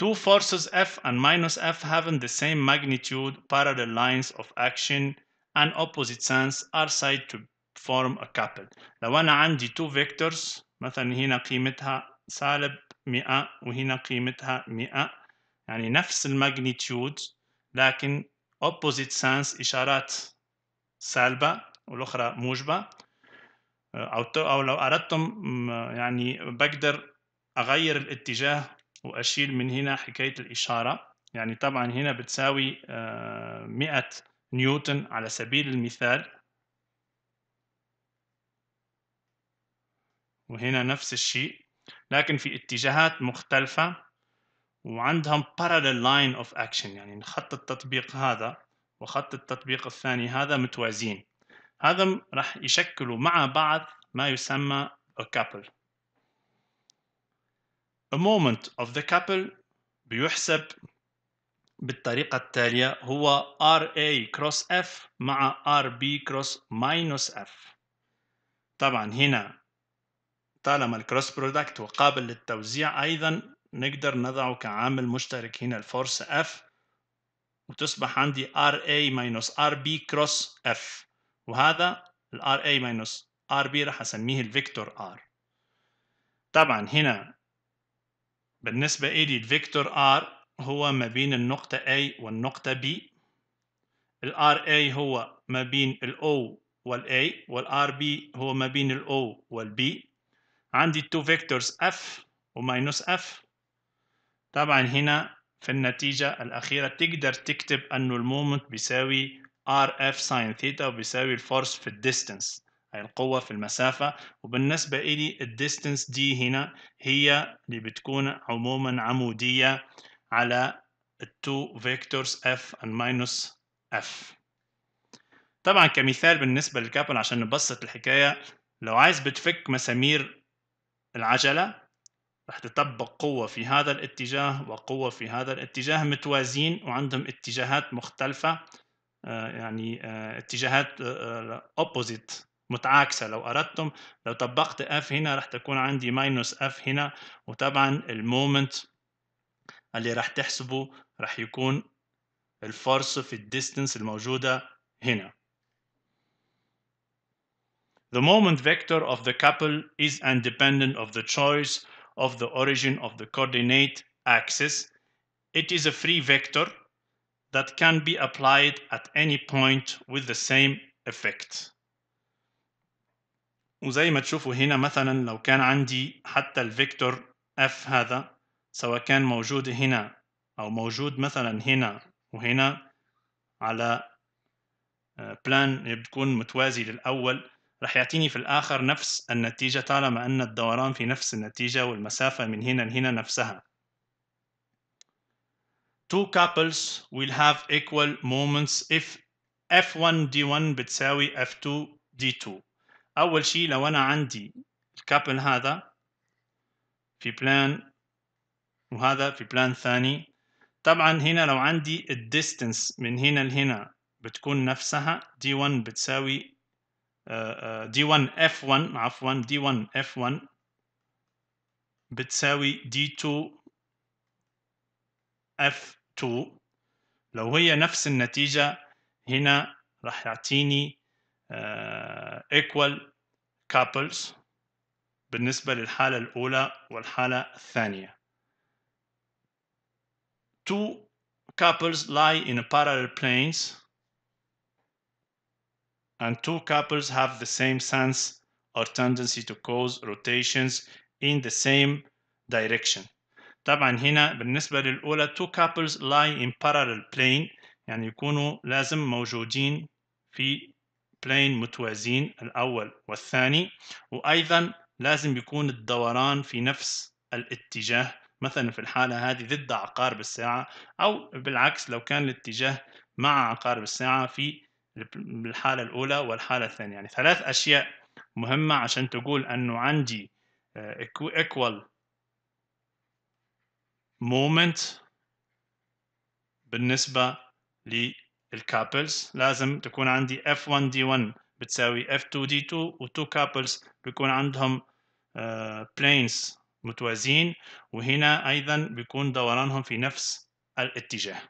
Two forces F and minus F having the same magnitude, parallel lines of action, and opposite signs are said to form a couple. لو أنا عندي two vectors مثلا هنا قيمتها سالب 100 وهنا قيمتها 100 يعني نفس الماجنتيود لكن opposite signs إشارات سالبة والأخرى موجبة أو لو أردتم يعني بقدر أغير الاتجاه وأشيل من هنا حكاية الإشارة يعني طبعا هنا بتساوي آه، مئة نيوتن على سبيل المثال وهنا نفس الشيء لكن في اتجاهات مختلفة وعندهم parallel line of action يعني خط التطبيق هذا وخط التطبيق الثاني هذا متوازين هذا راح يشكلوا مع بعض ما يسمى a couple A moment of the couple بيحسب بالطريقة التالية هو RA cross F مع RB cross minus F طبعا هنا طالما الكروس برودكت وقابل للتوزيع أيضا نقدر نضعه كعامل مشترك هنا الفورس F وتصبح عندي RA minus RB cross F وهذا ال RA minus RB راح أسميه الفيكتور R طبعا هنا بالنسبة إلي الفيكتور R هو ما بين النقطة A والنقطة B ال RA هو ما بين ال O وال A وال RB هو ما بين ال O وال B عندي two فيكتورز F وماينوس F طبعا هنا في النتيجة الأخيرة تقدر تكتب أنه المومنت بيساوي RF ساين ثيتا وبيساوي الفورس في الديستنس هاي القوة في المسافة وبالنسبة إلي الديستنس دي هنا هي اللي بتكون عموما عمودية على التو فيكتورز اف and minus اف طبعا كمثال بالنسبة للكابل عشان نبسط الحكاية لو عايز بتفك مسامير العجلة راح تطبق قوة في هذا الاتجاه وقوة في هذا الاتجاه متوازين وعندهم اتجاهات مختلفة آه، يعني آه، اتجاهات آه، opposite متعاكسة لو أردتم لو طبقت F هنا راح تكون عندي ماينوس F هنا وطبعا المومنت اللي راح تحسبه راح يكون الفرصة في الديستنس الموجودة هنا The moment vector of the couple is independent of the choice of the origin of the coordinate axis. It is a free vector that can be applied at any point with the same effect. وزي ما تشوفوا هنا مثلا لو كان عندي حتى الفيكتور اف هذا سواء كان موجود هنا او موجود مثلا هنا وهنا على بلان آه، بتكون متوازي للاول رح يعطيني في الاخر نفس النتيجه طالما ان الدوران في نفس النتيجه والمسافه من هنا لهنا نفسها two couples will have equal moments if F1 D1 بتساوي F2 D2 اول شيء لو انا عندي الكابل هذا في بلان وهذا في بلان ثاني طبعا هنا لو عندي الديستنس من هنا لهنا بتكون نفسها d1 بتساوي آه، آه، d1 f1 عفوا d1 f1 بتساوي d2 f2 لو هي نفس النتيجة هنا راح يعطيني آه، equal couples بالنسبة للحالة الأولى والحالة الثانية. Two couples lie in parallel planes and two couples have the same sense or tendency to cause rotations in the same direction. طبعا هنا بالنسبة للأولى two couples lie in parallel plane يعني يكونوا لازم موجودين في بلين متوازين الأول والثاني وأيضا لازم يكون الدوران في نفس الاتجاه مثلا في الحالة هذه ضد عقارب الساعة أو بالعكس لو كان الاتجاه مع عقارب الساعة في الحالة الأولى والحالة الثانية يعني ثلاث أشياء مهمة عشان تقول أنه عندي آه، equal moment بالنسبة الكابلز لازم تكون عندي F1 D1 بتساوي F2 D2 و2 كابلز بيكون عندهم بلينز آه، متوازيين وهنا أيضا بيكون دورانهم في نفس الاتجاه